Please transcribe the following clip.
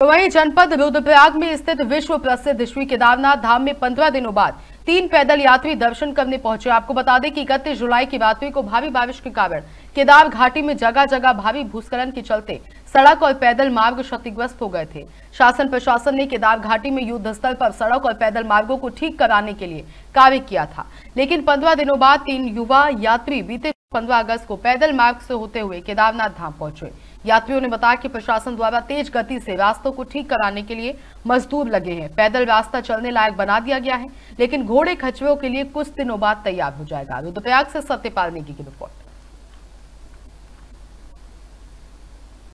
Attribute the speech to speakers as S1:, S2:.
S1: तो वहीं जनपद रुद्रप्रयाग में स्थित विश्व प्रसिद्ध श्री केदारनाथ धाम में पंद्रह दिनों बाद तीन पैदल यात्री दर्शन करने पहुंचे आपको बता दें कि इकतीस जुलाई की रात्रि को भारी बारिश के कारण केदार घाटी में जगह जगह भारी भूस्खलन के चलते सड़क और पैदल मार्ग क्षतिग्रस्त हो गए थे शासन प्रशासन ने केदार घाटी में युद्ध स्थल पर सड़क और पैदल मार्गो को ठीक कराने के लिए कार्य किया था लेकिन पंद्रह दिनों बाद तीन युवा यात्री बीते पंद्रह अगस्त को पैदल मार्ग से होते हुए केदारनाथ धाम पहुंचे यात्रियों ने बताया कि प्रशासन द्वारा तेज गति से रास्तों को ठीक कराने के लिए मजदूर लगे हैं पैदल रास्ता चलने लायक बना दिया गया है लेकिन घोड़े खचरों के लिए कुछ दिनों बाद तैयार हो जाएगा रुद्रप्रयाग से सत्यपाल नेगी की रिपोर्ट